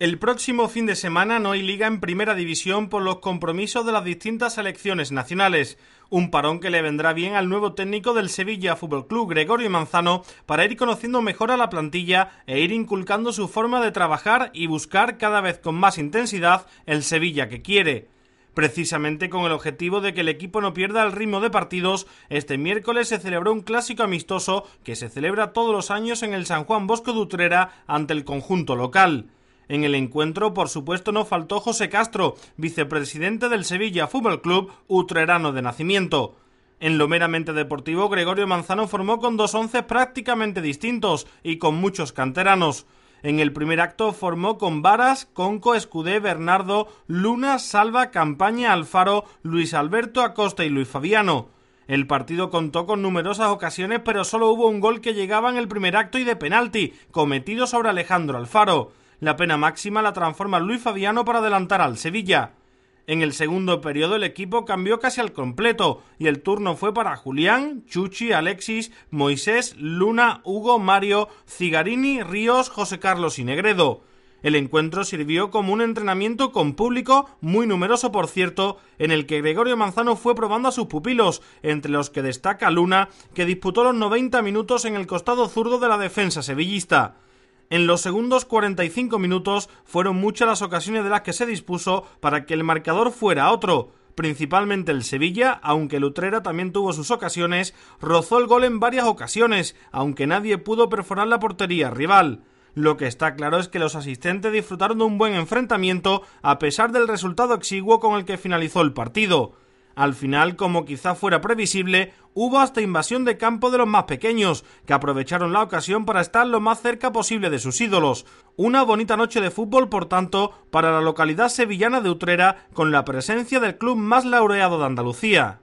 El próximo fin de semana no hay liga en primera división por los compromisos de las distintas selecciones nacionales. Un parón que le vendrá bien al nuevo técnico del Sevilla Fútbol Club, Gregorio Manzano, para ir conociendo mejor a la plantilla e ir inculcando su forma de trabajar y buscar cada vez con más intensidad el Sevilla que quiere precisamente con el objetivo de que el equipo no pierda el ritmo de partidos, este miércoles se celebró un clásico amistoso que se celebra todos los años en el San Juan Bosco de Utrera ante el conjunto local. En el encuentro, por supuesto, no faltó José Castro, vicepresidente del Sevilla Fútbol Club, utrerano de nacimiento. En lo meramente deportivo, Gregorio Manzano formó con dos once prácticamente distintos y con muchos canteranos. En el primer acto formó con Varas, Conco, Escudé, Bernardo, Luna, Salva, Campaña, Alfaro, Luis Alberto Acosta y Luis Fabiano. El partido contó con numerosas ocasiones, pero solo hubo un gol que llegaba en el primer acto y de penalti, cometido sobre Alejandro Alfaro. La pena máxima la transforma Luis Fabiano para adelantar al Sevilla. En el segundo periodo el equipo cambió casi al completo y el turno fue para Julián, Chuchi, Alexis, Moisés, Luna, Hugo, Mario, Cigarini, Ríos, José Carlos y Negredo. El encuentro sirvió como un entrenamiento con público muy numeroso, por cierto, en el que Gregorio Manzano fue probando a sus pupilos, entre los que destaca Luna, que disputó los 90 minutos en el costado zurdo de la defensa sevillista. En los segundos 45 minutos fueron muchas las ocasiones de las que se dispuso para que el marcador fuera otro. Principalmente el Sevilla, aunque el también tuvo sus ocasiones, rozó el gol en varias ocasiones, aunque nadie pudo perforar la portería rival. Lo que está claro es que los asistentes disfrutaron de un buen enfrentamiento a pesar del resultado exiguo con el que finalizó el partido. Al final, como quizá fuera previsible, hubo hasta invasión de campo de los más pequeños, que aprovecharon la ocasión para estar lo más cerca posible de sus ídolos. Una bonita noche de fútbol, por tanto, para la localidad sevillana de Utrera, con la presencia del club más laureado de Andalucía.